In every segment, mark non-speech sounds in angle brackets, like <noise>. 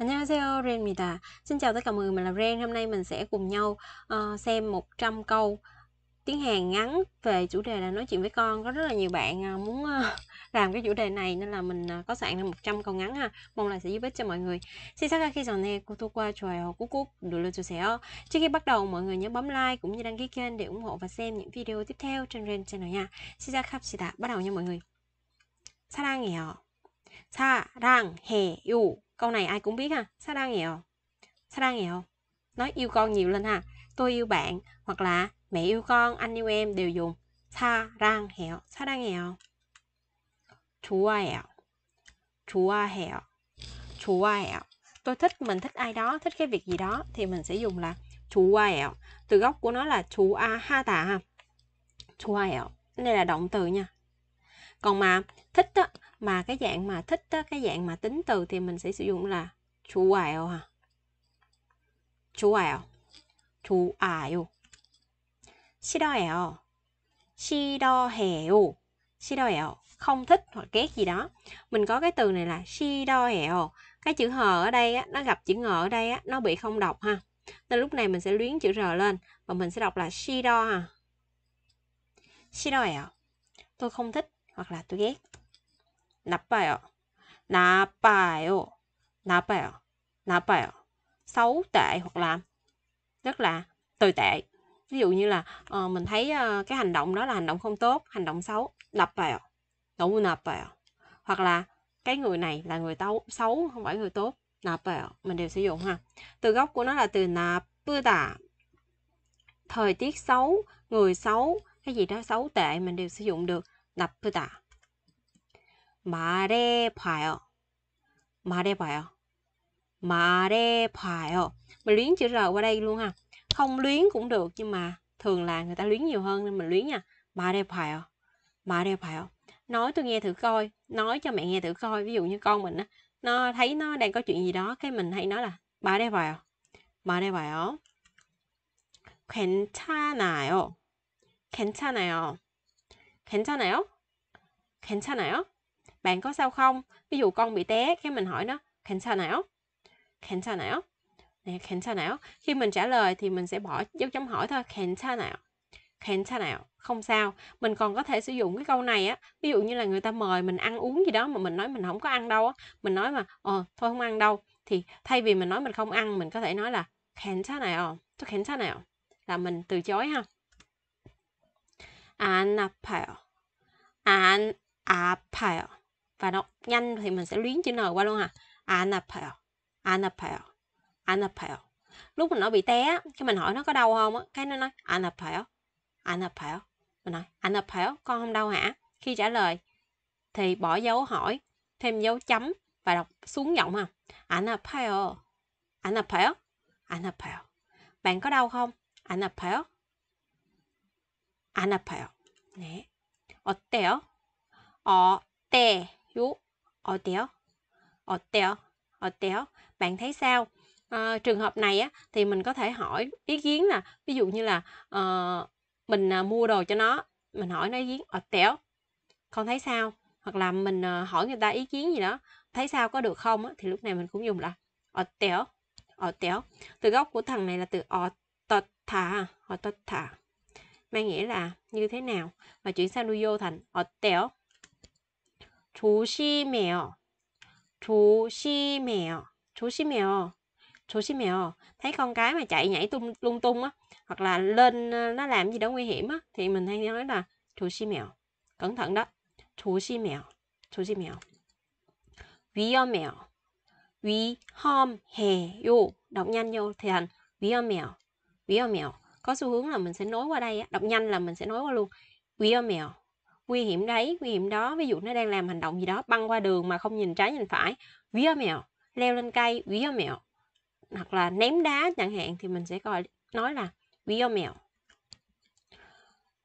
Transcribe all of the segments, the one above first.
안녕하세요, Ren입니다. Xin chào tất cả mọi người, mình là Ren. Hôm nay mình sẽ cùng nhau uh, xem 100 câu tiếng Hàn ngắn về chủ đề là nói chuyện với con. Có rất là nhiều bạn uh, muốn uh, <laughs> làm cái chủ đề này nên là mình uh, có soạn ra 100 câu ngắn ha. Mong là sẽ giúp ích cho mọi người. cô thu qua 시작하기 전에 구독과 좋아요 꾹꾹 눌러주세요. Trước khi bắt đầu, mọi người nhớ bấm like cũng như đăng ký kênh để ủng hộ và xem những video tiếp theo trên Ren Channel nha. 시작합시다. Bắt đầu nha mọi người. 사랑해요. 사랑해요. Câu này ai cũng biết ha. Sao đang nghèo? Sao đang nghèo? Nói yêu con nhiều lên ha. Tôi yêu bạn hoặc là mẹ yêu con, anh yêu em đều dùng sa đang hẹo. Sa đang hẹo. 좋아해요. 좋아해요. 좋아해요. Tôi thích, mình thích ai đó, thích cái việc gì đó thì mình sẽ dùng là 좋아해요. Từ gốc của nó là 좋아하다 ha. 좋아해요. Đây là động từ nha. Còn mà thích á, mà cái dạng mà thích á, cái dạng mà tính từ thì mình sẽ sử dụng là chủ ảo à chủ ảo chủ ảo 싫어요 싫어해요 싫어요 không thích hoặc ghét gì đó mình có cái từ này là 싫어요 cái chữ hờ ở đây á, nó gặp chữ ngờ ở đây á, nó bị không đọc ha nên lúc này mình sẽ luyến chữ r lên và mình sẽ đọc là shiro ha shiro tôi không thích hoặc là tôi ghét 나빠요. 나빠요. 나빠요. 나빠요. Xấu tệ hoặc là rất là tồi tệ. Ví dụ như là uh, mình thấy uh, cái hành động đó là hành động không tốt, hành động xấu. 나빠요. 너무 나빠요. Hoặc là cái người này là người tấu, xấu, không phải người tốt. 나빠요. Mình đều sử dụng ha. Từ gốc của nó là từ 나쁘다. Thời tiết xấu, người xấu, cái gì đó xấu tệ mình đều sử dụng được. 나쁘다. 말해봐요. 말해봐요. 말해봐요. Mình luyến chữ R qua đây luôn ha. Không luyến cũng được nhưng mà thường là người ta luyến nhiều hơn nên mình luyến nha. 말해봐요. 말해봐요. Nói tôi nghe thử coi, nói cho mẹ nghe thử coi. Ví dụ như con mình á, nó thấy nó đang có chuyện gì đó cái mình hay nói là 말해봐요. 말해봐요. 괜찮아요. 괜찮아요. 괜찮아요? 괜찮아요? bạn có sao không ví dụ con bị té cái mình hỏi nó khen sao não khen sao não nè khen sao não khi mình trả lời thì mình sẽ bỏ dấu chấm hỏi thôi khen sao não khen sao não không sao mình còn có thể sử dụng cái câu này á ví dụ như là người ta mời mình ăn uống gì đó mà mình nói mình không có ăn đâu á mình nói mà ờ thôi không ăn đâu thì thay vì mình nói mình không ăn mình có thể nói là khen sao nào tôi khen sao nào là mình từ chối ha an 아파요 à an 아파요 à và đọc nhanh thì mình sẽ luyến chữ n qua luôn à anapel anapel anapel lúc mình nó bị té cái mình hỏi nó có đau không á cái nó nói anapel anapel mình nói anapel con không đau hả khi trả lời thì bỏ dấu hỏi thêm dấu chấm và đọc xuống giọng không anapel anapel anapel bạn có đau không anapel anapel nè 어때요? 어때? 요 어때요? 어때요? 어때요? Bạn thấy sao? À, trường hợp này á thì mình có thể hỏi ý kiến là ví dụ như là uh, mình uh, mua đồ cho nó, mình hỏi nó ý kiến 어때요? Ờ, con thấy sao? Hoặc là mình uh, hỏi người ta ý kiến gì đó, thấy sao có được không á thì lúc này mình cũng dùng là 어때요? 어때요? Từ gốc của thằng này là từ thả, 어떻다, thả. mang nghĩa là như thế nào và chuyển sang đuôi vô thành 어때요? 조심해요. 조심해요. 조심해요. 조심해요. Thấy con cái mà chạy nhảy tung lung tung á hoặc là lên ờ, nó làm gì đó nguy hiểm á thì mình hay nói là 조심해요. Cẩn thận đó. 조심해요. 조심해요. 위험해요. 위험해요. Đọc nhanh vô thì thành 위험해요. 위험해요. Có xu hướng là mình sẽ nối qua đây á, đọc nhanh là mình sẽ nối qua luôn. 위험해요 nguy hiểm đấy nguy hiểm đó ví dụ nó đang làm hành động gì đó băng qua đường mà không nhìn trái nhìn phải vía mèo leo lên cây vía mèo hoặc là ném đá chẳng hạn thì mình sẽ gọi nói là vía mèo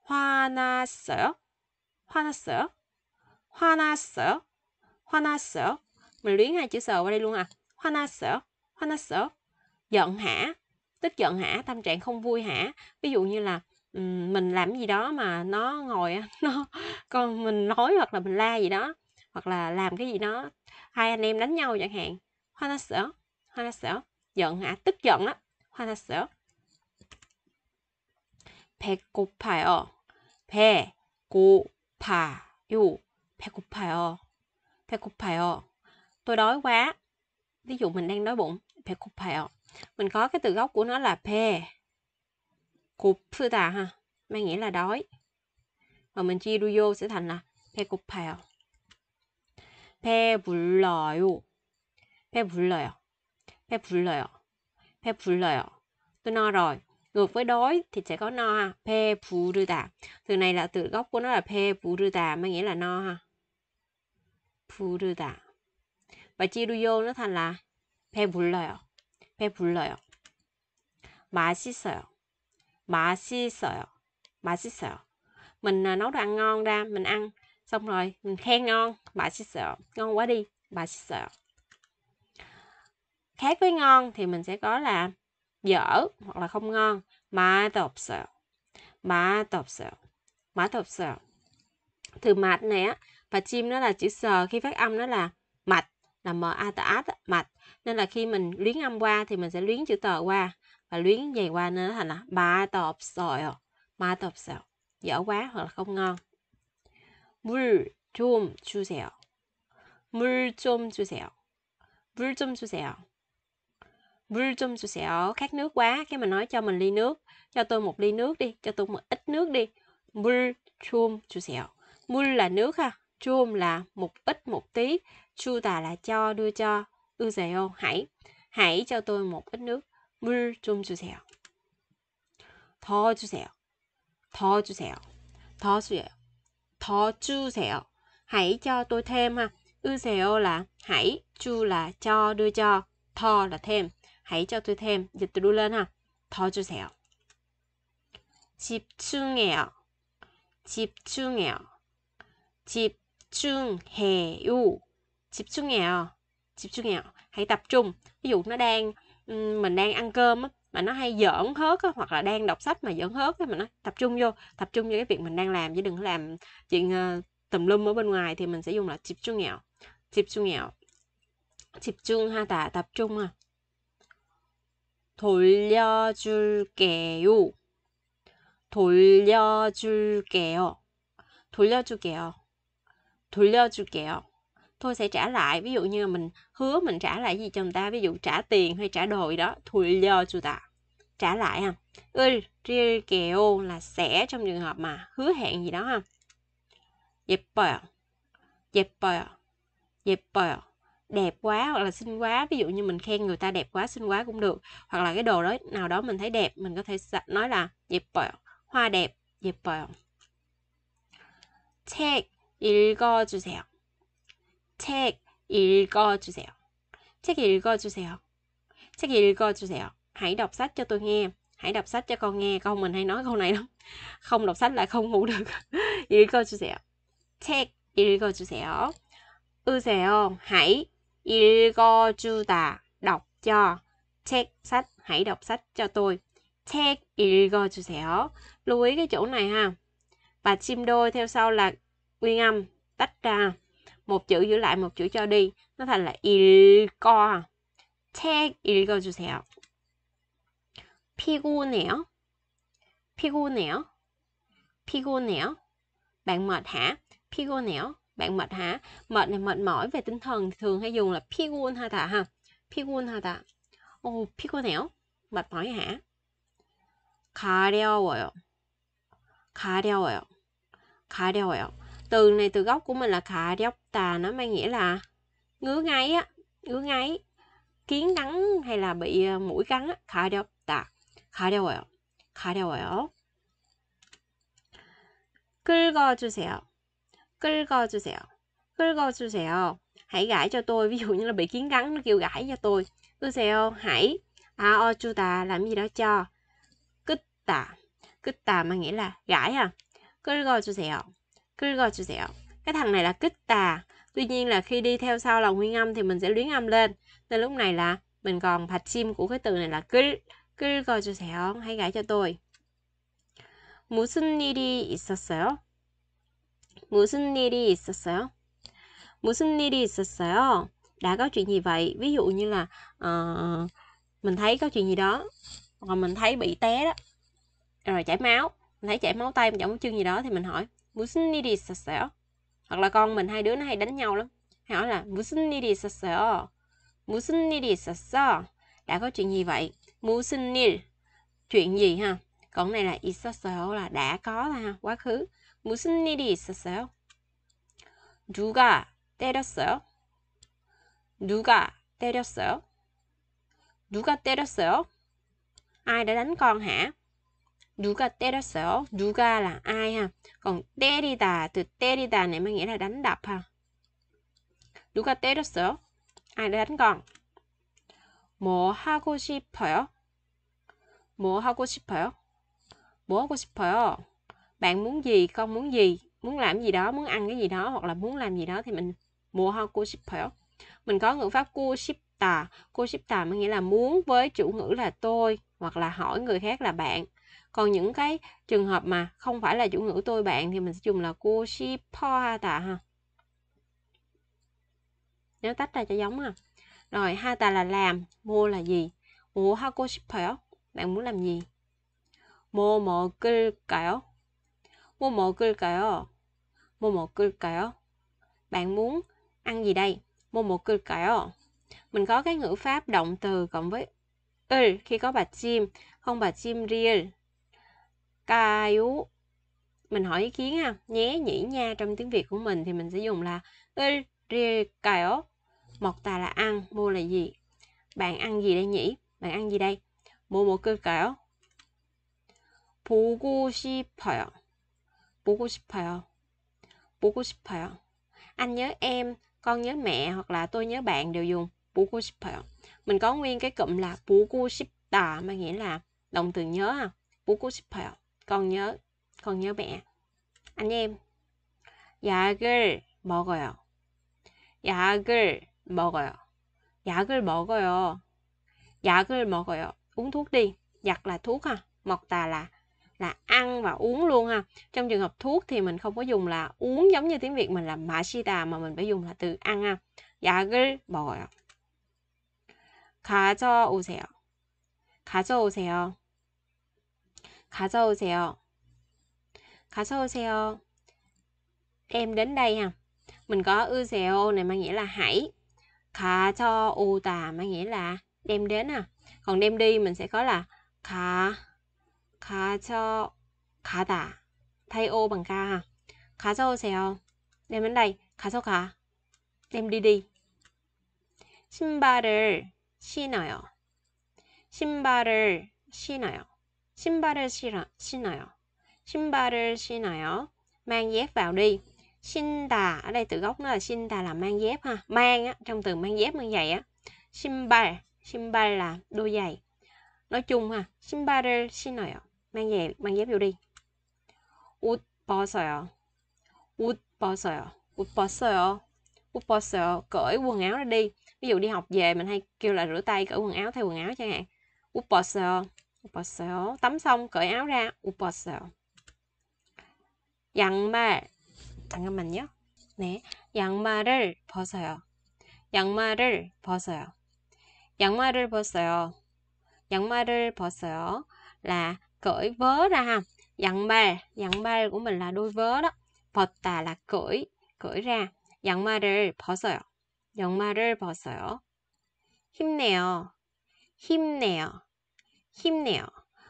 hoa na sở hoa na sở hoa na sở hoa na sở mình luyến hai chữ sở qua đây luôn à hoa na sở hoa na sở giận hả tức giận hả tâm trạng không vui hả ví dụ như là mình làm gì đó mà nó ngồi <laughs> nó con mình nói hoặc là mình la gì đó, hoặc là làm cái gì đó, hai anh em đánh nhau chẳng hạn, 화났어요? 화났어요? Giận hả? Tức giận á. 화났어요? 배고파요. 배고파요. 배고파요. 배고파요. Tôi đói quá. Ví dụ mình đang đói bụng, 배고파요. Mình có cái từ gốc của nó là 배 고프다 ha mang nghĩa là đói và mình chia vô sẽ thành là 배고파요 배불러요 배불러요 배불러요 배불러요 tôi no rồi ngược với đói thì sẽ có no ha 배부르다 từ này là từ gốc của nó là 배부르다 mang nghĩa là no ha 부르다 và chia vô nó thành là 배불러요 배불러요 맛있어요 맛있어요. 맛있어요. Mình à, nấu đồ ăn ngon ra, mình ăn xong rồi mình khen ngon, 맛있어요. Ngon quá đi, 맛있어요. Khác với ngon thì mình sẽ có là dở hoặc là không ngon. 맛없어요. 맛없어요. 맛없어요. Từ mạt này á, và chim nó là chữ sờ khi phát âm nó là mạch là m a t a t mạch nên là khi mình luyến âm qua thì mình sẽ luyến chữ tờ qua luyến dày qua nên nó thành là ba 맛 à. ba 맛 없어요. Dở quá hoặc là không ngon. 물 좀 주세요. 물 좀 주세요. 물 좀 주세요. 물 좀 주세요. Khát nước quá, cái mình nói cho mình ly nước, cho tôi một ly nước đi, cho tôi một ít nước đi. 물 좀 주세요. 물 là nước ha, chum là một ít một tí, chu tà là cho đưa cho, ư dèo hãy, hãy cho tôi một ít nước. 물좀 주세요. 더 주세요. 더 주세요. 더 주세요. 더 주세요. hãy cho tôi thêm ha. 으세요 là hãy, chu là cho đưa cho, 더 là thêm. hãy cho tôi thêm. dịch từ lên ha. 더 주세요. 집중해요. 집중해요. 집중해요. 집중해요. 집중해요. Hãy tập trung. Ví dụ nó đang mình đang ăn cơm á mà nó hay giỡn hớt á, hoặc là đang đọc sách mà giỡn hớt á, mà nó tập trung vô tập trung vô cái việc mình đang làm chứ đừng làm chuyện uh, tùm lum ở bên ngoài thì mình sẽ dùng là tập trung nghèo tập trung nghèo tập trung ha ta tập trung ha 돌려줄게요 돌려줄게요 돌려줄게요 돌려줄게요 tôi sẽ trả lại ví dụ như mình hứa mình trả lại gì cho người ta ví dụ trả tiền hay trả đồ gì đó thùi do chú ta trả lại ha ư ria kẹo là sẽ trong trường hợp mà hứa hẹn gì đó ha dẹp bờ dẹp bờ dẹp bờ đẹp quá hoặc là xinh quá ví dụ như mình khen người ta đẹp quá xinh quá cũng được hoặc là cái đồ đó nào đó mình thấy đẹp mình có thể nói là dẹp bờ hoa đẹp dẹp bờ 책 읽어주세요. 책 읽어주세요. 책 읽어주세요. 책 읽어주세요. Hãy đọc sách cho tôi nghe. Hãy đọc sách cho con nghe. Con mình hay nói câu này lắm. Không đọc sách là không ngủ được. <laughs> 읽어주세요. 책 읽어주세요. 으세요. Hãy 읽어주다. Đọc cho. 책 sách. Hãy đọc sách cho tôi. 책 읽어주세요. Lưu ý cái chỗ này ha. Và chim đôi theo sau là nguyên âm tách ra một chữ giữ lại một chữ cho đi nó thành là 읽어 책 읽어주세요 피곤해요 피곤해요 피곤해요 bạn mệt hả 피곤해요 bạn mệt hả mệt này mệt mỏi về tinh thần thì thường hay dùng là 피곤 하다 ha 피곤 하다 오 피곤해요 mệt mỏi hả 가려워요 가려워요 가려워요 từ này từ gốc của mình là khả dốc tà nó mang nghĩa là ngứa ngáy á ngứa ngáy kiến cắn hay là bị ờ, mũi cắn á khả dốc tà khả đeo rồi khả đeo rồi 긁어주세요 긁어주세요 긁어주세요 hãy gãi cho tôi ví dụ như là bị kiến cắn nó kêu gãi cho tôi 긁으세요 hãy a o chu tà làm gì đó cho kích tà kích tà mà nghĩa là gãi à 긁어주세요 긁어주세요. Cái thằng này là kích tà. Tuy nhiên là khi đi theo sau là nguyên âm thì mình sẽ luyến âm lên. Nên lúc này là mình còn phạch chim của cái từ này là 긁. 긁어주세요. Hãy gãi cho tôi. 무슨 일이 있었어요? 무슨 일이 있었어요? 무슨 일이 있었어요? Đã có chuyện gì vậy? Ví dụ như là uh, mình thấy có chuyện gì đó hoặc mình thấy bị té đó rồi chảy máu mình thấy chảy máu tay chảy máu chân gì đó thì mình hỏi 무슨 일이 있었어요? Hoặc là con mình hai đứa nó hay đánh nhau lắm. Hay hỏi là 무슨 일이 있었어요? 무슨 일이 있었어? Đã có chuyện gì vậy? 무슨 일 chuyện gì ha? Còn này là 있었어요 là đã có là ha, quá khứ. 무슨 일이 있었어요? 누가 때렸어요? 누가 때렸어요? 누가 때렸어요? Ai đã đánh con hả? 누가 때렸어요? 누가랑 ai ha. Còn 때리다, từ 때리다 này mang nghĩa là đánh đập ha. 누가 때렸어요? Ai đã đánh con? 뭐 하고 싶어요? 뭐 하고 싶어요? 뭐 하고 싶어요? Bạn muốn gì, con muốn gì, muốn làm gì đó, muốn ăn cái gì đó hoặc là muốn làm gì đó thì mình 뭐 하고 싶어요? Mình có ngữ pháp cu 싶다. Cu 싶다 nghĩa là muốn với chủ ngữ là tôi hoặc là hỏi người khác là bạn còn những cái trường hợp mà không phải là chủ ngữ tôi bạn thì mình sẽ dùng là cô shi ha ta ha nhớ tách ra cho giống ha rồi ha ta là làm mua là gì mua ha cô shi bạn muốn làm gì mua một cư kéo mua một cư kéo mua một cư kéo bạn muốn ăn gì đây mua một cư kéo mình có cái ngữ pháp động từ cộng với ừ khi có bà chim không bà chim riêng caiu mình hỏi ý kiến ha nhé nhỉ nha trong tiếng việt của mình thì mình sẽ dùng là el caiu một tà là ăn mua là gì bạn ăn gì đây nhỉ bạn ăn gì đây mua một cơ caiu 보고 싶어요. 보고 싶어요. 보고 싶어요. Anh nhớ em, con nhớ mẹ hoặc là tôi nhớ bạn đều dùng 보고 싶어요. Mình có nguyên cái cụm là 보고 싶다 mà nghĩa là động từ nhớ à. 보고 싶어요 con nhớ con nhớ mẹ anh em 약을 먹어요 약을 먹어요 약을 먹어요 약을 먹어요 uống thuốc đi giặt là thuốc ha mọc tà là là ăn và uống luôn ha trong trường hợp thuốc thì mình không có dùng là uống giống như tiếng việt mình là tà mà mình phải dùng là từ ăn ha 약을 먹어요 가져오세요 가져오세요 가져오세요. 가져오세요. Đem đến đây ha. Mình có useo này mang nghĩa là hãy. 가져오다 mang nghĩa là đem đến ha. À. Còn đem đi mình sẽ có là 가 가져 가다. Thay ô bằng ca ha. 가져오세요. Đem đến đây. 가져가. Đem đi đi. 신발을 신어요. 신발을 신어요. 신발을 신어요. 신발을 신어요. Mang dép vào đi. 신다 ở đây từ gốc nó là 신다 là mang dép ha. Mang á, trong từ mang dép như vậy á. 신발, 신발 là đôi giày. Nói chung ha, 신발을 신어요. Mang dép mang dép vô đi. 옷 벗어요. 옷 벗어요. 옷 벗어요. 옷 벗어요. Cởi quần áo ra đi. Ví dụ đi học về mình hay kêu là rửa tay cởi quần áo thay quần áo chẳng hạn. 옷 벗어요. 옷었어요 땀싸움 거 o n g c ở 어요 양말. 잠깐만요. 네. 양말을 벗어요. 양말을 벗어요. 양말을 벗어요. 양말을 벗어요. 라거 cởi v 양말, 양말 c ủ 라 m ì n đôi vớ đó. 벗다 là cởi, cởi ra. 양말을 벗어요. 양말을 벗어요. 힘내요. 힘내요. khiêm nẹo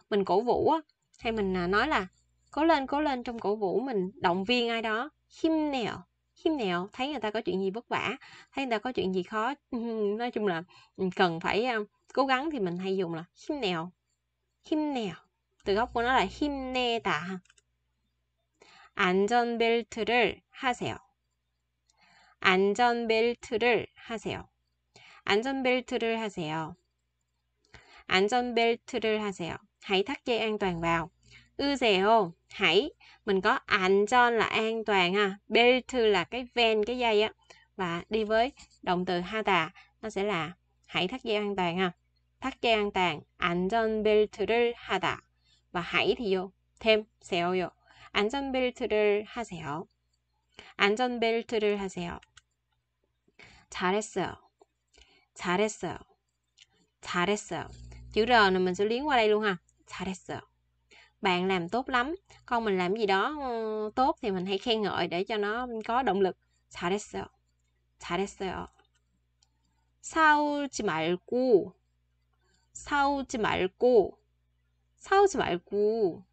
mình cổ vũ á hay mình à, nói là cố lên cố lên trong cổ vũ mình động viên ai đó khiêm nẹo khiêm nẹo thấy người ta có chuyện gì vất vả thấy người ta có chuyện gì khó <laughs> nói chung là cần phải à, cố gắng thì mình hay dùng là khiêm nẹo khiêm nẹo từ gốc của nó là khiêm nê tạ 안전벨트를 하세요. 안전벨트를 하세요. 안전벨트를 하세요. 안전벨트를 하세요. Hãy thắt dây an toàn vào. ư dẻo hãy mình có 안전 là an toàn ha belt là cái ven cái dây á và đi với động từ 하다 nó sẽ là hãy thắt dây an toàn ha thắt dây an toàn 안전 벨트를 하다 và hãy thì vô thêm xéo vô 안전 벨트를 하세요 안전 벨트를 하세요 잘했어요 잘했어요 잘했어요 chữ R này mình sẽ liến qua đây luôn ha 잘했어 bạn làm tốt lắm con mình làm gì đó ờ, tốt thì mình hãy khen ngợi để cho nó có động lực 잘했어 잘했어요 싸우지 말고 싸우지 말고 싸우지 말고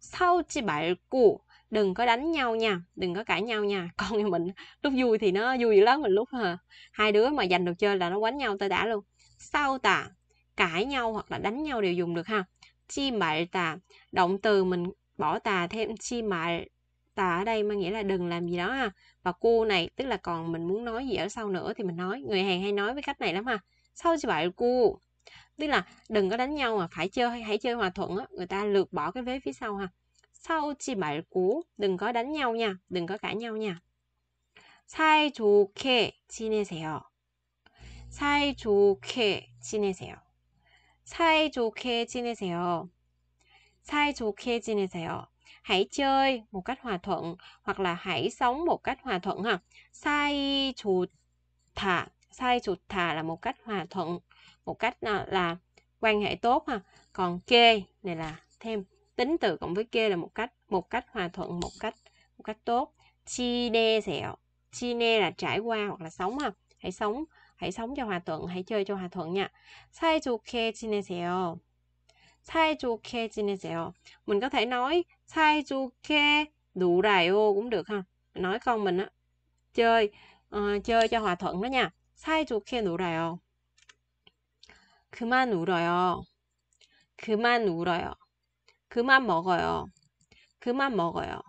싸우지 말고 đừng có đánh nhau nha đừng có cãi nhau nha con nhà mình lúc vui thì nó vui dữ lắm mình lúc ha, ờ, hai đứa mà giành đồ chơi là nó quánh nhau tơi đã luôn sau tà cãi nhau hoặc là đánh nhau đều dùng được ha chi mại tà động từ mình bỏ tà thêm chi mại tà ở đây mang nghĩa là đừng làm gì đó ha và cu này tức là còn mình muốn nói gì ở sau nữa thì mình nói người hàng hay nói với cách này lắm ha sau chi mại cu tức là đừng có đánh nhau mà phải chơi hãy chơi hòa thuận á người ta lược bỏ cái vế phía sau ha sau chi mại cu đừng có đánh nhau nha đừng có cãi nhau nha sai chủ kê chi nê sẹo sai chủ kê chi nê sẹo 사이좋게 지내세요. 사이좋게 지내세요. Hãy chơi một cách hòa thuận hoặc là hãy sống một cách hòa thuận ha. Sai chuột thả, sai chuột thả là một cách hòa thuận, một cách là, là quan hệ tốt ha. Còn kê này là thêm tính từ cộng với kê là một cách một cách hòa thuận, một cách một cách tốt. Chi đe sẹo, chi nê là trải qua hoặc là sống ha. Hãy sống Hãy sống cho hòa thuận, hãy chơi cho hòa thuận nha. 사이좋게 지내세요. 사이좋게 지내세요. Mình có thể nói 사이좋게 놀아요 cũng được ha. Nói con mình á, chơi uh, chơi cho hòa thuận đó nha. 사이좋게 놀아요. 그만 울어요. 그만 울어요. 그만 먹어요. 그만 먹어요.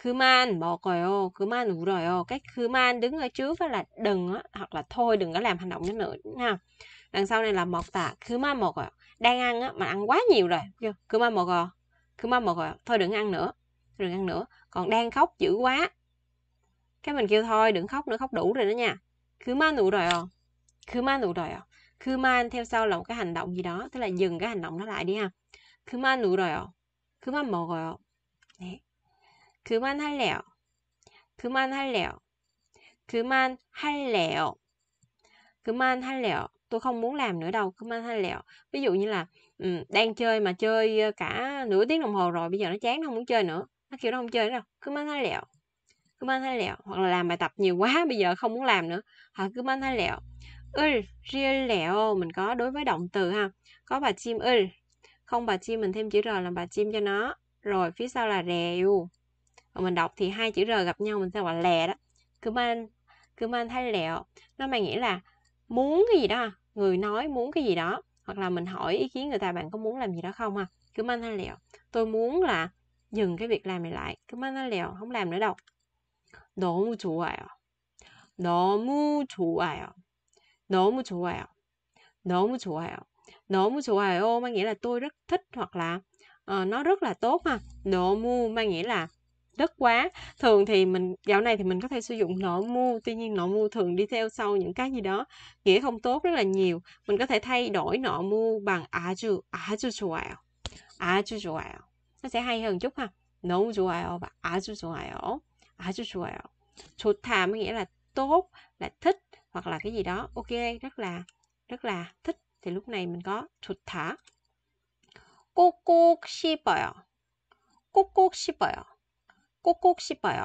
그만 먹어요. 그만 울어요. Cái 그만 đứng ở trước với là đừng á, hoặc là thôi đừng có làm hành động đó nữa ha. Đằng sau này là một tạ 그만 먹어요. Đang ăn á mà ăn quá nhiều rồi. Chưa? 그만 먹어. 그만 먹어요. Thôi đừng ăn nữa. đừng ăn nữa. Còn đang khóc dữ quá. Cái mình kêu thôi đừng khóc nữa, khóc đủ rồi đó nha. 그만 울어요. 그만 울어요. 그만 theo sau là một cái hành động gì đó, tức là dừng cái hành động đó lại đi ha. 그만 울어요. 그만 먹어요. Đấy. 그만할래요. 그만할래요. 그만할래요. 그만할래요. Tôi không muốn làm nữa đâu. 그만할래요. Ví dụ như là um, đang chơi mà chơi cả nửa tiếng đồng hồ rồi. Bây giờ nó chán, không muốn chơi nữa. Nó kiểu nó không chơi nữa đâu. 그만할래요. 그만할래요. Hoặc là làm bài tập nhiều quá, bây giờ không muốn làm nữa. Hoặc 그만할래요. 을, riêng mình có đối với động từ ha. Có bà chim 을. Không bà chim mình thêm chữ r làm bà chim cho nó. Rồi phía sau là rèo mà mình đọc thì hai chữ r gặp nhau mình sẽ gọi là lè đó cứ man cứ man thay lẹo nó mang nghĩa là muốn cái gì đó người nói muốn cái gì đó hoặc là mình hỏi ý kiến người ta bạn có muốn làm gì đó không à cứ man thay lẹo tôi muốn là dừng cái việc làm này lại cứ man thay lẹo không làm nữa đâu 너무 좋아요 너무 좋아요 너무 좋아요 너무 좋아요 너무 좋아요 mang nghĩa là tôi rất thích hoặc là uh, nó rất là tốt ha 너무 mang nghĩa là đất quá thường thì mình dạo này thì mình có thể sử dụng nợ mua tuy nhiên nợ mua thường đi theo sau những cái gì đó nghĩa không tốt rất là nhiều mình có thể thay đổi nợ mua bằng 아주 아주 좋아요 아주 좋아요 nó sẽ hay hơn chút ha 너무 좋아요 và 아주 좋아요 아주 좋아요 좋다 có nghĩa là tốt là thích hoặc là cái gì đó ok rất là rất là thích thì lúc này mình có 좋다 꼭꼭 씹어요 꼭꼭 씹어요 cút cút shipper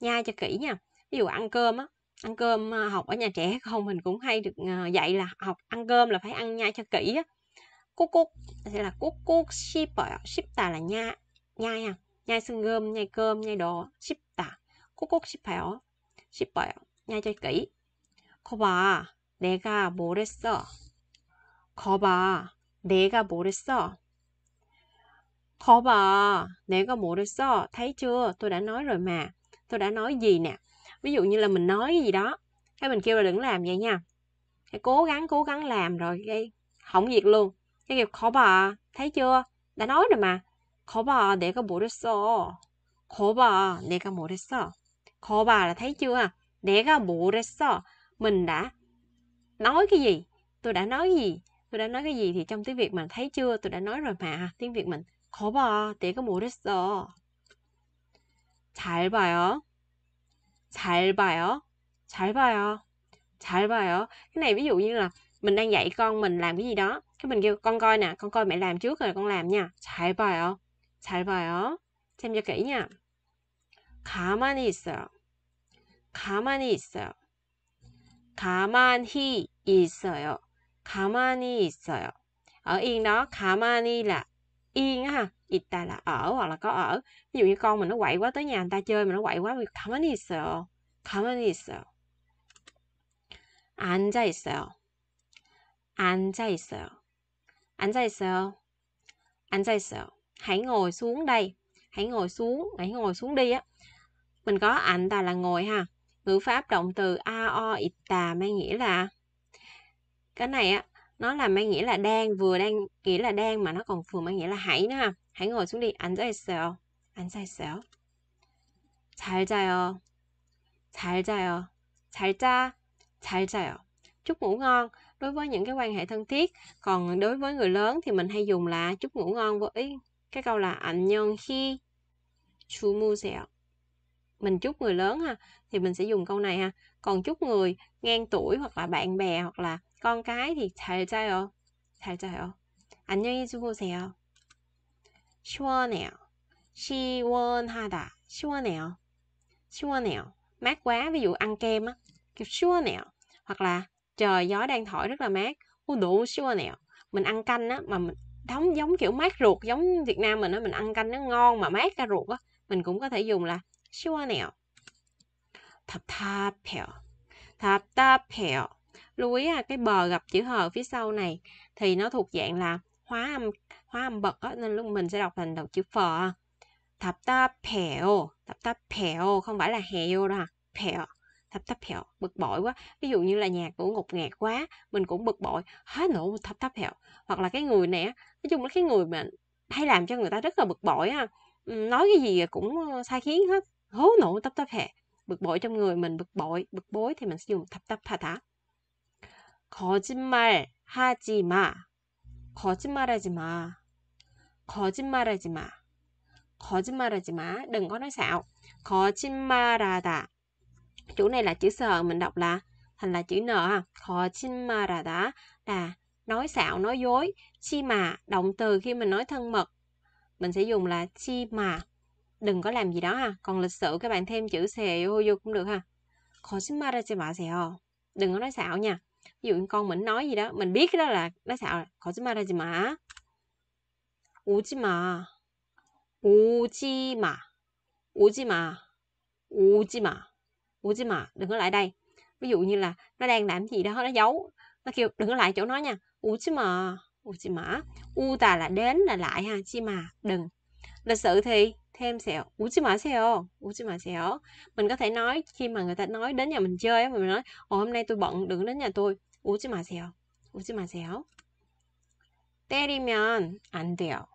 nhai cho kỹ nha ví dụ ăn cơm á ăn cơm ờ, học ở nhà trẻ không mình cũng hay được ờ, dạy là học ăn cơm là phải ăn nhai cho kỹ á cút cút sẽ là cút cút shipper ship shipper là nhai nhai à nhai xương cơm nhai cơm nhai đồ ship shipper cút cút shipper shipper nhai cho kỹ 거봐 내가 뭘 했어 거봐 내가 뭘 했어 khó 거봐, 내가 뭐랬어? Thấy chưa? Tôi đã nói rồi mà. Tôi đã nói gì nè? Ví dụ như là mình nói cái gì đó, cái mình kêu là đừng làm vậy nha. Hãy cố gắng cố gắng làm rồi cái hỏng việc luôn. Cái kêu 거봐, thấy chưa? Đã nói rồi mà. khó khó để có 거봐, 내가 뭐랬어? 거봐, 내가 khó 거봐 là thấy chưa? để có 내가 뭐랬어? Mình đã nói cái gì? Tôi đã nói gì? Tôi đã nói cái gì thì trong tiếng Việt mình thấy chưa? Tôi đã nói rồi mà. Tiếng Việt mình 거봐, 내가 뭐랬어. 잘 봐요. 잘 봐요. 잘 봐요. 잘 봐요. Cái này ví dụ như là mình đang dạy con mình làm cái gì đó. Cái mình kêu con coi nè, con coi mẹ làm trước rồi con làm nha. 잘 봐요. 잘 봐요. Xem cho kỹ nha. 가만히 있어요. 가만히 있어요. 가만히 있어요. 가만히 있어요. Ở yên đó, 가만히 là yên á ha ita là ở hoặc là có ở ví dụ như con mình nó quậy quá tới nhà người ta chơi mà nó quậy quá mình come on 있어 come on 있어 앉아 있어요 앉아 있어요 앉아 있어요 앉아 있어요 hãy ngồi xuống đây hãy ngồi xuống hãy ngồi xuống đi á mình có ảnh ta là ngồi ha ngữ pháp động từ ao ita mang nghĩa là cái này á nó là mang nghĩa là đang vừa đang nghĩa là đang mà nó còn vừa mang nghĩa là hãy nữa ha hãy ngồi xuống đi anh ra 있어요 앉아 있어요 잘 자요 잘 자요 잘 자, 잘 자요 chúc ngủ ngon đối với những cái quan hệ thân thiết còn đối với người lớn thì mình hay dùng là chúc ngủ ngon với cái câu là anh nhân khi chu mu sẹo mình chúc người lớn ha thì mình sẽ dùng câu này ha còn chút người ngang tuổi hoặc là bạn bè hoặc là con cái thì thầy trai ở thầy trai ở anh nhớ chú cô sẽ 시원해요 nèo 시원해요 nèo mát quá ví dụ ăn kem á kiểu nèo hoặc là trời gió đang thổi rất là mát u đủ 시원해요 mình ăn canh á mà mình giống giống kiểu mát ruột giống Việt Nam mình á mình ăn canh nó ngon mà mát ra ruột á mình cũng có thể dùng là nèo thập thập 답답해요. 답답해요. Lưu ý là cái bờ gặp chữ hờ phía sau này thì nó thuộc dạng là hóa âm hóa âm bật á, nên lúc mình sẽ đọc thành đầu chữ phờ. 답답해요. 답답해요 không phải là hèo heo đâu thập Phèo. 답답해요. Bực bội quá. Ví dụ như là nhà của ngục ngạt quá, mình cũng bực bội. Há nổ thập 답답해요. Hoặc là cái người này nói chung là cái người mà hay làm cho người ta rất là bực bội á. Nói cái gì cũng sai khiến hết. Hố nổ 답답해 bực bội trong người mình bực bội bực bối thì mình sẽ dùng 답답하다 거짓말 하지 마 거짓말하지 마 거짓말하지 마 거짓말하지 마 đừng có nói xạo 거짓말하다 chữ này là chữ sờ mình đọc là thành là chữ n ha 거짓말하다 là nói xạo nói dối chi mà động từ khi mình nói thân mật mình sẽ dùng là chi mà đừng có làm gì đó ha. Còn lịch sự các bạn thêm chữ xèo vô cũng được ha. 거짓말하지 마세요. Đừng có nói xạo nha. Ví dụ con mình nói gì đó, mình biết cái đó là nói xạo là 거짓말하지 마. 오지 마. 오지 mà 오지 마. 오지 마. 오지 mà Đừng có lại đây. Ví dụ như là nó đang làm gì đó, nó giấu. Nó kêu đừng có lại chỗ nó nha. 오지 마. 오지 mà U tà là đến là lại ha. Chi mà. Đừng. Lịch sự thì thêm sẹo mà 오지 마세요 mà sẹo. mình có thể nói khi mà người ta nói đến nhà mình chơi mà mình nói ồ hôm nay tôi bận đừng đến nhà tôi mà 오지 마세요 오지 마세요 때리면 안 돼요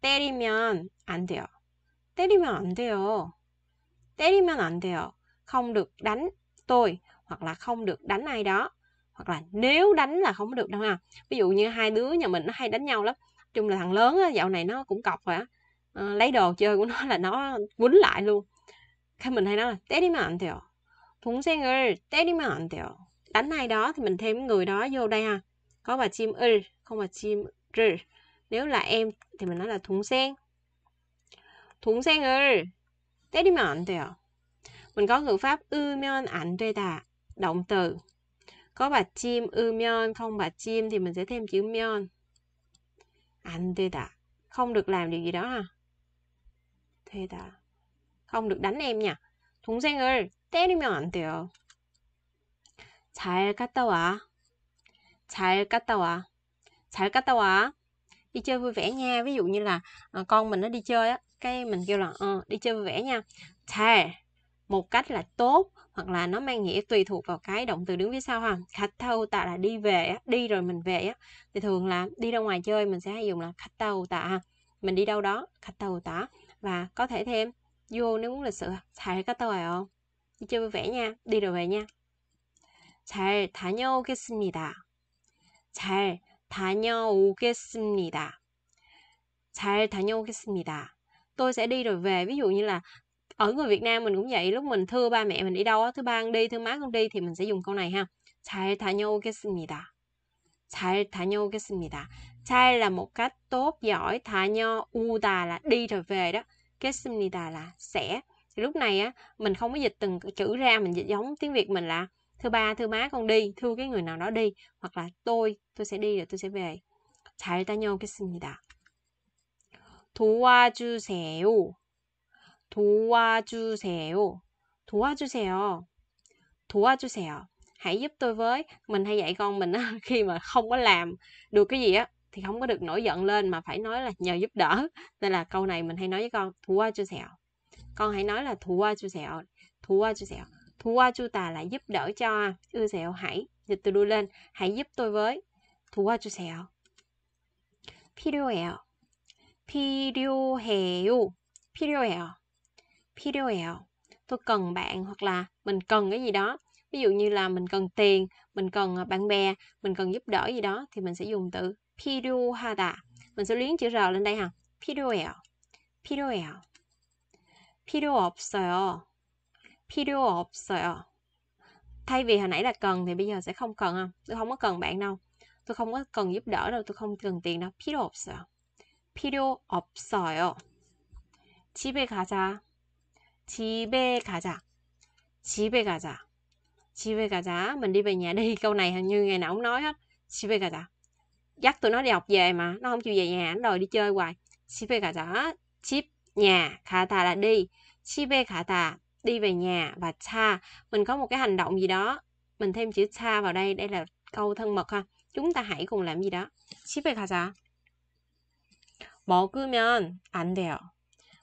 때리면 안 돼요 때리면 안 돼요 때리면 안 돼요 không được đánh tôi hoặc là không được đánh ai đó hoặc là nếu đánh là không được đâu ha ví dụ như hai đứa nhà mình nó hay đánh nhau lắm chung là thằng lớn á, dạo này nó cũng cọc rồi á Ờ, lấy đồ chơi của nó là nó quýnh lại luôn Khi mình hay nói là té đi 때리면 안 돼요 동생을 때리면 안 돼요 đánh ai đó thì mình thêm người đó vô đây ha có bà chim ư không bà chim rư nếu là em thì mình nói là thúng sen thúng sen ư 때리면 안 돼요 mình có ngữ pháp ư mion ảnh tuê tà động từ có bà chim ư mion không bà chim thì mình sẽ thêm chữ mion ảnh tuê tà không được làm điều gì đó ha 배다. Không được đánh em nha. 동생을 때리면 안 돼요. 잘 갔다 와. 잘 갔다 와. 잘 갔다 와. Đi chơi vui vẻ nha. Ví dụ như là à, con mình nó đi chơi á, cái mình kêu là ờ, uh, đi chơi vui vẻ nha. 잘 một cách là tốt hoặc là nó mang nghĩa tùy thuộc vào cái động từ đứng phía sau ha khách thâu tạ là đi về á đi rồi mình về á thì thường là đi ra ngoài chơi mình sẽ hay dùng là khách thâu tạ mình đi đâu đó khách thâu tạ và có thể thêm vô nếu muốn lịch sự thầy có tôi ạ, đi chơi vui vẻ nha đi rồi về nha 잘 다녀오겠습니다. 잘 다녀오겠습니다. 잘 다녀오겠습니다. Tôi sẽ đi rồi về. Ví dụ như là ở người Việt Nam mình cũng vậy. Lúc mình thưa ba mẹ mình đi đâu, thứ ba con đi, thứ má con đi thì mình sẽ dùng câu này ha. 잘 다녀오겠습니다. 잘 다녀오겠습니다. 잘 là một cách tốt, giỏi, 다녀오다 là đi rồi về đó. 겠습니다 là sẽ thì lúc này á mình không có dịch từng chữ ra mình dịch giống tiếng việt mình là thưa ba thưa má con đi thưa cái người nào đó đi hoặc là tôi tôi sẽ đi rồi tôi sẽ về 잘 다녀오겠습니다 도와주세요 도와주세요 도와주세요 도와주세요 hãy giúp tôi với mình hay dạy con mình <laughs> khi mà không có làm được cái gì á thì không có được nổi giận lên mà phải nói là nhờ giúp đỡ <laughs> nên là câu này mình hay nói với con thua cho sẹo con hãy nói là thua cho sẹo thua cho sẹo thua qua chú tà là giúp đỡ cho ư sẹo hãy dịch từ đuôi lên hãy giúp tôi với thua qua chú sẹo 필요해요 필요해요 필요해요 필요해요 tôi cần bạn hoặc là mình cần cái gì đó ví dụ như là mình cần tiền mình cần bạn bè mình cần giúp đỡ gì đó thì mình sẽ dùng từ 필요하다. mình sẽ luyến chữ R lên đây ha. 필요해요. 필요해요. 필요 없어요. 필요 없어요. Thay vì hồi nãy là cần thì bây giờ sẽ không cần ha. À. Tôi không có cần bạn đâu. Tôi không có cần giúp đỡ đâu. Tôi không cần tiền đâu. 필요 없어요. 필요 없어요. 집에 가자. 집에 가자. 집에 가자. 집에 가자. Mình đi về nhà đi. Câu này hình như ngày nào cũng nói hết. 집에 가자 dắt tụi nó đi học về mà nó không chịu về nhà nó đòi đi chơi hoài shibe kata ship nhà kata là đi shibe kata đi về nhà và cha mình có một cái hành động gì đó mình thêm chữ cha vào đây đây là câu thân mật ha chúng ta hãy cùng làm gì đó shibe kata 먹으면 안 돼요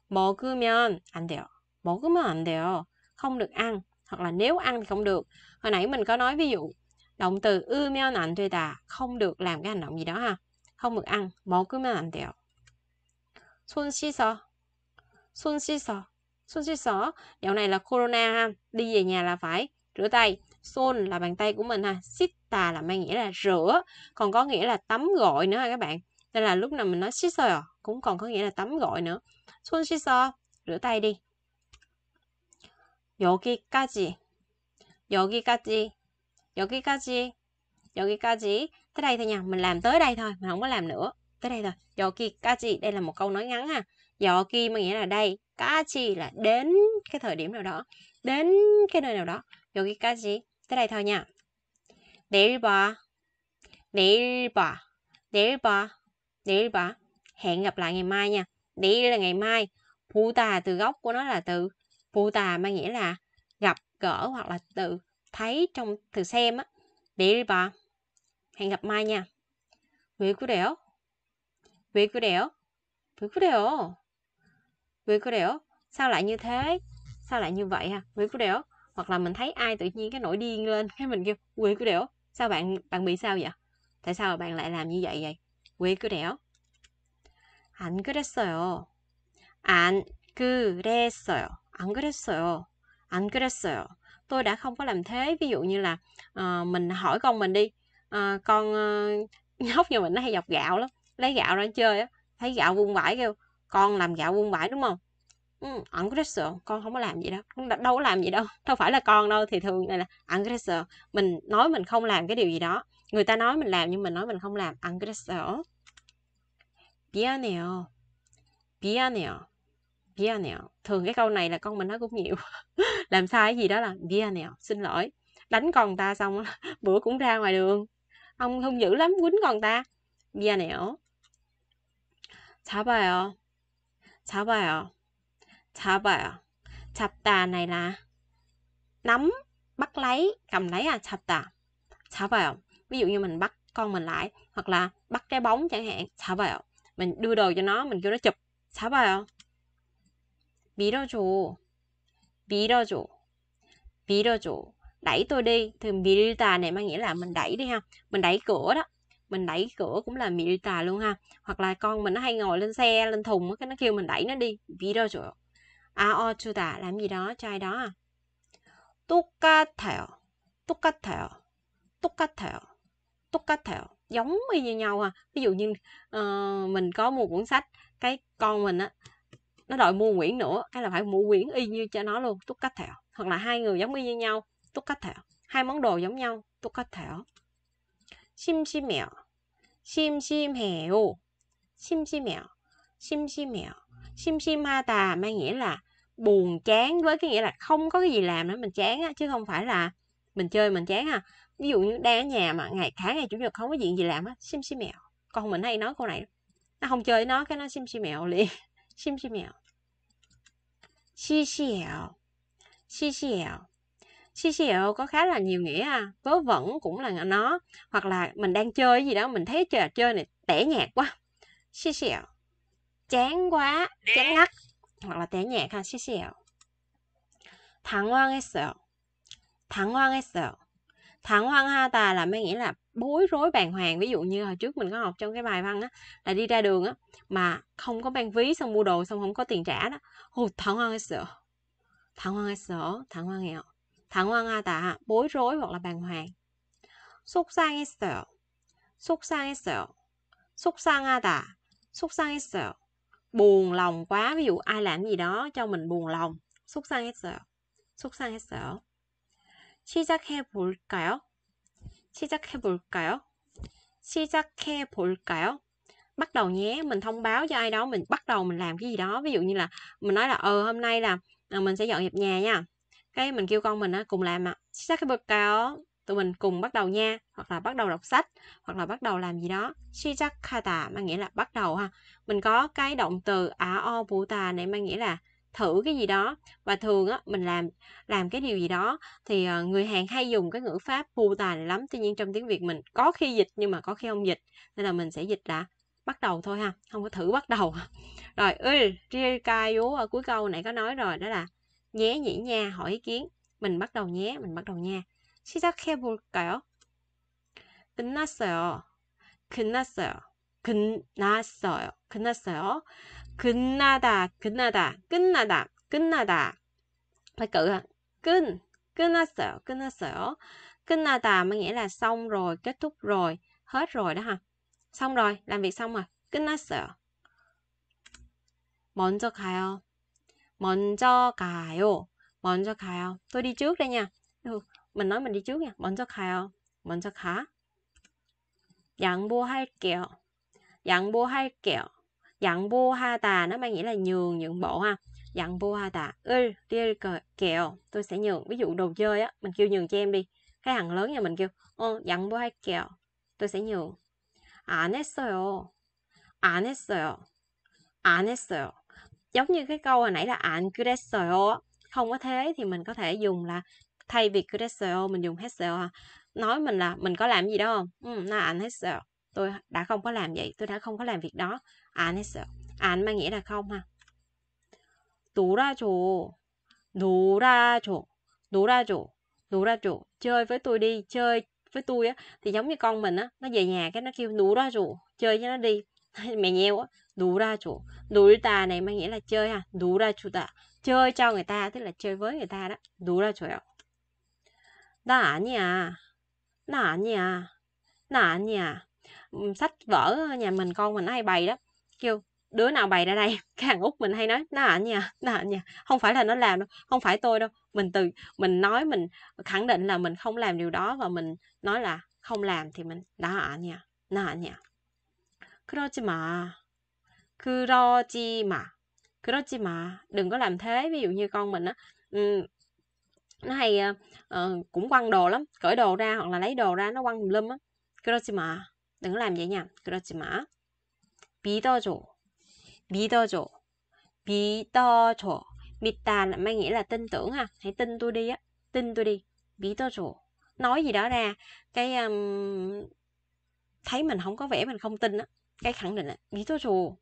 먹으면 안 돼요 먹으면 안 돼요 không được ăn hoặc là nếu ăn thì không được hồi nãy mình có nói ví dụ động từ ư meo nạnh tuy đà không được làm cái hành động gì đó ha không được ăn một cứ meo nạnh tẹo xuân xí sò xuân xí sò xuân xí sò dạo này là corona ha đi về nhà là phải rửa tay xuân là bàn tay của mình ha xít tà là mang nghĩa là rửa còn có nghĩa là tắm gội nữa ha các bạn nên là lúc nào mình nói xí sò cũng còn có nghĩa là tắm gội nữa xuân xí sò rửa tay đi 여기까지 여기까지 여기까지 여기까지 tới đây thôi nha mình làm tới đây thôi mình không có làm nữa tới đây thôi 여기까지 đây là một câu nói ngắn ha 여기 mà nghĩa là đây 까지 là đến cái thời điểm nào đó đến cái nơi nào đó 여기까지 tới đây thôi nha 내일 봐 내일 봐 내일 봐 내일 봐 hẹn gặp lại ngày mai nha 내일 là ngày mai phụ từ gốc của nó là từ phụ tà mang nghĩa là gặp gỡ hoặc là từ thấy trong thử xem á bà, hẹn gặp mai nha đéo, 왜 đéo, 왜 그래요? đéo, 그래요? 왜 đéo. Sao lại như thế? Sao lại như vậy hả? ha? 왜 đéo. Hoặc là mình thấy ai tự nhiên cái nổi điên lên cái mình kêu 왜 đéo. Sao bạn bạn bị sao vậy? Tại sao bạn lại làm như vậy vậy? cứ cứ đéo. Anh Anh 왜 그래요? Anh cứ 안 그랬어요. Anh cứ 안 그랬어요 tôi đã không có làm thế ví dụ như là uh, mình hỏi con mình đi uh, con uh, <laughs> nhóc nhà mình nó hay dọc gạo lắm lấy gạo ra chơi á thấy gạo vung vãi kêu con làm gạo vung vãi đúng không ừ, aggressor con không có làm gì đâu đâu có làm gì đâu đâu phải là con đâu thì thường này là aggressor mình nói mình không làm cái điều gì đó người ta nói mình làm nhưng mình nói mình không làm aggressor piano piano bien nèo thường cái câu này là con mình nó cũng nhiều <laughs> làm sai gì đó là bien nèo xin lỗi đánh con ta xong <laughs> bữa cũng ra ngoài đường ông hung dữ lắm quýnh con ta bien nèo 잡아요 잡아요 잡아요 잡다 này là nắm bắt lấy cầm lấy à 잡다 잡아요 ví dụ như mình bắt con mình lại hoặc là bắt cái bóng chẳng hạn 잡아요 mình đưa đồ cho nó mình kêu nó chụp 잡아요 밀어줘. 밀어줘. 밀어줘. Đẩy tôi đi. Thì 밀다 này mang nghĩa là mình đẩy đi ha. Mình đẩy cửa đó. Mình đẩy cửa cũng là 밀다 luôn ha. Hoặc là con mình nó hay ngồi lên xe, lên thùng cái nó kêu mình đẩy nó đi. 밀어줘. 아어주다 làm gì đó cho ai đó 똑같아요. 똑같아요. 똑같아요. 똑같아요. Giống y như nhau ha, Ví dụ như uh, mình có một cuốn sách cái con mình á nó đòi mua quyển nữa hay là phải mua quyển y như cho nó luôn túc cách thẹo hoặc là hai người giống y như nhau túc cách thẹo hai món đồ giống nhau túc cách thẹo sim sim mèo sim sim hẻo sim sim mèo sim sim mèo sim sim ha tà mang nghĩa là buồn chán với cái nghĩa là không có cái gì làm nữa mình chán á chứ không phải là mình chơi mình chán à ví dụ như đang ở nhà mà ngày cả ngày chủ nhật không có chuyện gì làm á sim sim mèo còn mình hay nói câu này nó không chơi nó cái nó sim sim mèo liền <laughs> sim sim mèo CCL CCL CCL có khá là nhiều nghĩa à vớ vẩn cũng là nó hoặc là mình đang chơi gì đó mình thấy trò chơi này tẻ nhạt quá CCL chán quá chán ngắt hoặc là tẻ nhạt ha CCL 당황했어요 당황했어요 ta là mới nghĩa là bối rối bàng hoàng ví dụ như hồi trước mình có học trong cái bài văn á là đi ra đường á mà không có mang ví xong mua đồ xong không có tiền trả đó hụt thẳng hoang sợ thẳng hoang sợ thẳng hoang nghèo thẳng hoang a à, tạ bối rối hoặc là bàng hoàng xúc sang hay sợ xúc sang hay sợ xúc sang a à, tạ xúc sang hay sợ buồn lòng quá ví dụ ai làm gì đó cho mình buồn lòng xúc sang hay sợ xúc sang hay sợ 시작해 볼까요? 시작해 볼까요? 시작해 볼까요? bắt đầu nhé mình thông báo cho ai đó mình bắt đầu mình làm cái gì đó ví dụ như là mình nói là ờ hôm nay là à, mình sẽ dọn dẹp nhà nha cái mình kêu con mình á cùng làm ạ à. 시작해 볼까요? tụi mình cùng bắt đầu nha hoặc là bắt đầu đọc sách hoặc là bắt đầu làm gì đó 시작하다 mang nghĩa là bắt đầu ha mình có cái động từ ta này mang nghĩa là thử cái gì đó và thường á mình làm làm cái điều gì đó thì ờ, người hàng hay dùng cái ngữ pháp pu tàn lắm tuy nhiên trong tiếng Việt mình có khi dịch nhưng mà có khi không dịch nên là mình sẽ dịch là bắt đầu thôi ha không có thử bắt đầu <laughs> rồi ơi ừ, ria cai ở cuối câu nãy có nói rồi đó là nhé nhỉ nha hỏi ý kiến mình bắt đầu nhé mình bắt đầu nha 시작해볼까요? 끝났어요. 끝났어요. 끝났어요. 끝났어요. 끝나다, 끝나다, 끝나다, 끝나다. 발걸음, 끝, 끝났어요, 끝났어요. 끝나다 mới nghĩa là xong rồi, kết thúc rồi, hết rồi đó ha. Xong rồi, làm việc xong rồi. 끝났어요. 먼저 가요. 먼저 가요. 먼저 가요. Tôi đi trước đây nha. Ừ, mình nói mình đi trước nha. 먼저 가요. 먼저 가. 양보할게요. 양보할게요 dặn bô ha tà nó mang nghĩa là nhường nhượng bộ ha dặn bô ha tà ơi đi kẹo tôi sẽ nhường ví dụ đồ chơi á mình kêu nhường cho em đi cái hàng lớn nhà mình kêu ơ dạng bô ha kẹo tôi sẽ nhường hết 안 hết 안 했어요 hết 했어요 giống như cái câu hồi nãy là cứ 안 그랬어요 không có thế thì mình có thể dùng là thay vì cứ 그랬어요 mình dùng 했어요 ha nói mình là mình có làm gì đâu không ừ, nó hết 했어요 tôi đã không có làm vậy tôi đã không có làm việc đó à, anh 했어요 à, anh mang nghĩa là không ha đủ đủ đủ ra ra ra chủ chủ chủ đủ ra chủ chơi với tôi đi chơi với tôi á thì giống như con mình á nó về nhà cái nó kêu đủ ra chủ chơi với nó đi <laughs> mẹ nheo á 놀아줘 ta này mang nghĩa là chơi ha ta chơi cho người ta tức là chơi với người ta đó 놀아줘요 나 아니야 나 아니야 나 아니야 sách vở nhà mình con mình nó hay bày đó kêu đứa nào bày ra đây <laughs> cái thằng út mình hay nói nó ảnh nha nó ảnh nha không phải là nó làm đâu không phải tôi đâu mình từ mình nói mình khẳng định là mình không làm điều đó và mình nói là không làm thì mình nó ảnh nha nó ảnh nha 그러지 마 그러지 마 그러지 마 đừng có làm thế ví dụ như con mình á nó hay uh, cũng quăng đồ lắm cởi đồ ra hoặc là lấy đồ ra nó quăng lum á 그러지 마 đừng làm vậy nha 그러지 마 믿어줘 믿어줘 믿어줘 믿다 là mang nghĩa là tin tưởng ha hãy tin tôi đi á tin tôi đi 믿어줘 nói gì đó ra cái um, thấy mình không có vẻ mình không tin á cái khẳng định là 믿어줘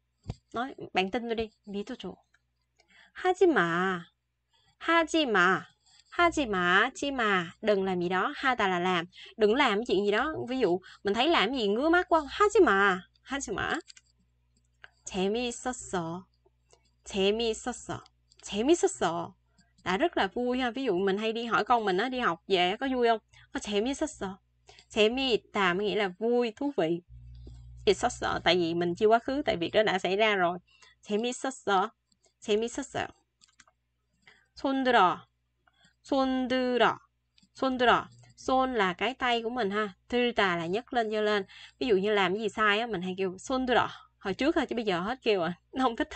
nói bạn tin tôi đi 믿어줘 하지 마 하지 마 ha mà chi mà đừng làm gì đó, ha ta là làm, đừng làm chuyện gì đó. Ví dụ, mình thấy làm gì ngứa mắt quá, ha ha mà 하지마, 하지마. 재미있었어, 재미있었어, 재미있었어. Đã rất là vui ha. Ví dụ mình hay đi hỏi con mình á, đi học về có vui không? Có 재미있었어. 재미있다 nghĩa là vui, thú vị. 있었어, tại vì mình chưa quá khứ, tại việc đó đã xảy ra rồi. 재미있었어, 재미있었어. 손 들어, 손들어 손들어 손 là cái tay của mình ha 들다 là nhấc lên giơ lên ví dụ như làm gì sai á mình hay kêu 손들어 hồi trước thôi chứ bây giờ hết kêu à <laughs> không thích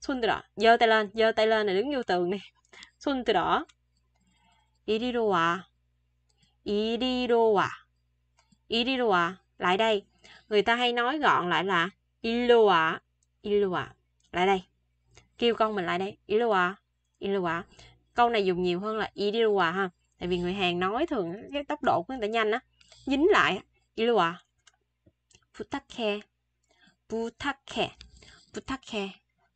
손들어 giơ tay lên giơ tay lên là đứng vô tường đi 손들어 이리로 와 이리로 와 이리로 와 lại đây người ta hay nói gọn lại là 이리로 와 이리로 와 lại đây kêu con mình lại đây 이리로 와 이리로 와 câu này dùng nhiều hơn là Iriwa ha tại vì người hàng nói thường cái tốc độ của người ta nhanh á dính lại Iriwa Putake Putake Putake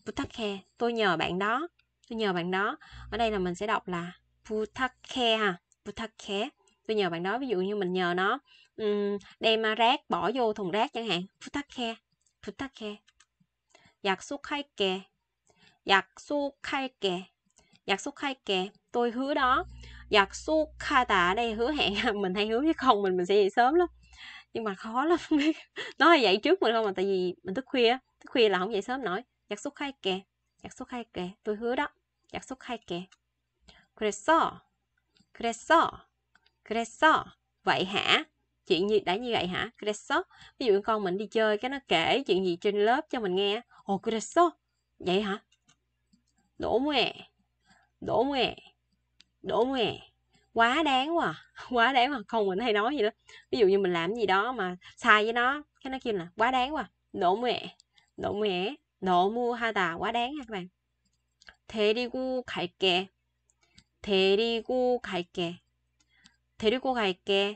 Putake tôi nhờ bạn đó tôi nhờ bạn đó ở đây là mình sẽ đọc là Putake ha Putake tôi nhờ bạn đó ví dụ như mình nhờ nó um, đem rác bỏ vô thùng rác chẳng hạn Putake Putake 약속할게 약속할게 약속할게. Tôi hứa đó. 약속하다 ở đây hứa hẹn <laughs> mình hay hứa với không mình mình sẽ dậy sớm lắm. Nhưng mà khó lắm <laughs> Nó là dậy trước mình không mà tại vì mình thức khuya, thức khuya là không dậy sớm nổi. 약속할게. 약속할게. Tôi hứa đó. 약속할게. 그랬어. 그랬어. 그랬어. Vậy hả? chuyện gì đã như vậy hả Cresso ví dụ con mình đi chơi cái nó kể chuyện gì trên lớp cho mình nghe ồ Cresso vậy hả đổ mẹ đổ mẹ đổ mẹ quá đáng quá <laughs> quá đáng mà không mình hay nói gì đó ví dụ như mình làm gì đó mà sai với nó cái nó kêu là quá đáng quá đổ mẹ đổ mẹ đổ mua ha tà quá đáng nha các bạn thế thế thế đi đi đi khải khải kè, kè, 데리고 khải kè,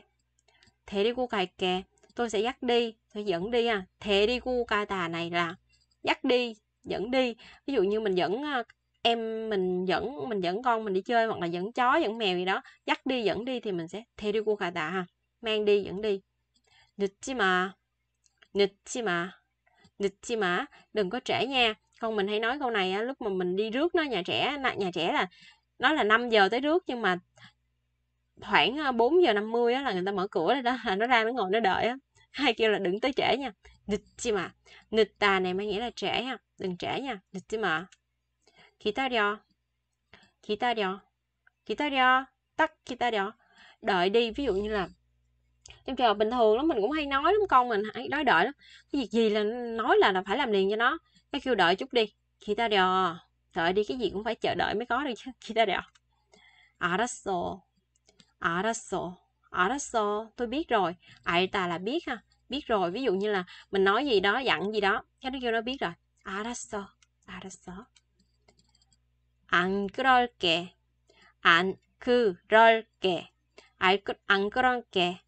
thế đi 갈게 khải kè, tôi sẽ dắt đi tôi dẫn đi à thế đi ca tà này là dắt đi dẫn đi ví dụ như mình dẫn à, em mình dẫn mình dẫn con mình đi chơi hoặc là dẫn chó dẫn mèo gì đó dắt đi dẫn đi thì mình sẽ theo đi cô cả tạ ha mang đi dẫn đi chi mà 늦지 chi mà 마 chi mà đừng có trễ nha con mình hay nói câu này á, lúc mà mình đi rước nó nhà trẻ nhà trẻ là nó là 5 giờ tới rước nhưng mà khoảng 4 ờ, giờ 50 á, là người ta mở cửa rồi đó là <laughs> nó ra nó ngồi nó đợi á. hay kêu là đừng tới trễ nha chi mà 마 tà này mới nghĩa là trễ ha đừng trễ nha chi mà 기다려. 기다려. 기다려. Tắt 기다려. Đợi đi. Ví dụ như là trong trường hợp bình thường lắm mình cũng hay nói lắm con mình hay nói đợi lắm cái việc gì là nói là phải làm liền cho nó cái kêu đợi chút đi khi ta đò đợi đi cái gì cũng phải chờ đợi mới có được chứ khi ta đò 알았어 알았어 알았어 tôi biết rồi ai à, ta là biết ha biết rồi ví dụ như là mình nói gì đó dặn gì đó cái nó kêu nó biết rồi 알았어 알았어 안 그럴게. 안 그럴게. 알, 안 그럴게.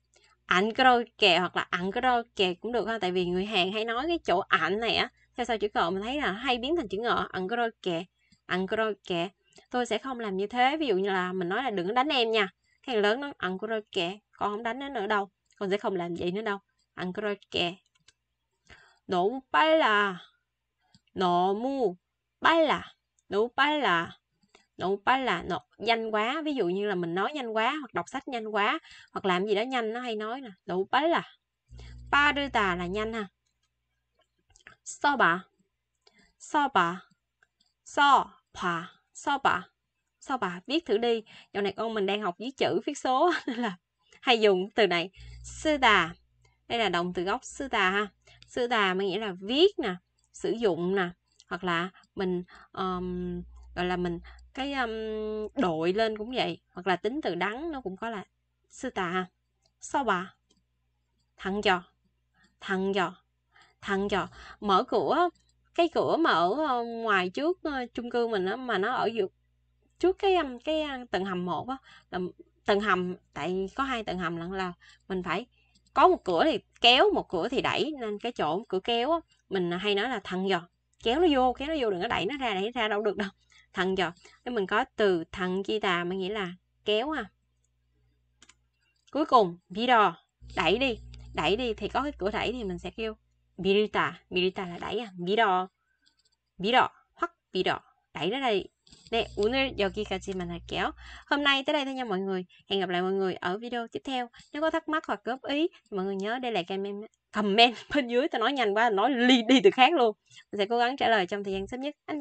안 그럴게 hoặc là 안 그럴게 cũng được ha tại vì người Hàn hay nói cái chỗ ảnh này á theo sau chữ cờ mình thấy là hay biến thành chữ ngờ 안 그럴게. 안 그럴게. Tôi sẽ không làm như thế. Ví dụ như là mình nói là đừng đánh em nha. Cái lớn nó 안 그럴게. Con không đánh nó nữa đâu. Con sẽ không làm vậy nữa đâu. 안 그럴게. 너무 빨라. 너무 빨라 nụ bá là nụ bá là nụ, nhanh quá ví dụ như là mình nói nhanh quá hoặc đọc sách nhanh quá hoặc làm gì đó nhanh nó hay nói là nụ bá là ba đưa tà là nhanh ha so bà so bà so bà so bà so bà viết thử đi dạo này con mình đang học viết chữ viết số <laughs> nên là hay dùng từ này sư đà đây là động từ gốc sư đà ha sư đà mới nghĩa là viết nè sử dụng nè hoặc là mình um, gọi là mình cái um, đội lên cũng vậy hoặc là tính từ đắng nó cũng có là sư tà sao bà thằng giò thằng giò thằng giò mở cửa cái cửa mà ở ờ, ngoài trước ờ, chung cư mình á mà nó ở dược trước cái cái tầng hầm một á là tầng hầm tại có hai tầng hầm lận là, là mình phải có một cửa thì kéo một cửa thì đẩy nên cái chỗ cửa kéo á mình hay nói là thằng giò kéo nó vô kéo nó vô đừng có đẩy nó ra đẩy nó ra đâu được đâu thận cho nên mình có từ thận chi tà mình nghĩa là kéo à cuối cùng bi đò đẩy đi đẩy đi thì có cái cửa đẩy thì mình sẽ kêu birita birita là đẩy à bi đò bi đò hoặc bi đò đẩy nó ra đi nè 오늘 여기까지만 kéo. Hôm nay tới đây thôi nha mọi người. Hẹn gặp lại mọi người ở video tiếp theo. Nếu có thắc mắc hoặc góp ý, mọi người nhớ để lại comment comment <laughs> bên dưới tao nói nhanh quá nói ly đi từ khác luôn mình sẽ cố gắng trả lời trong thời gian sớm nhất anh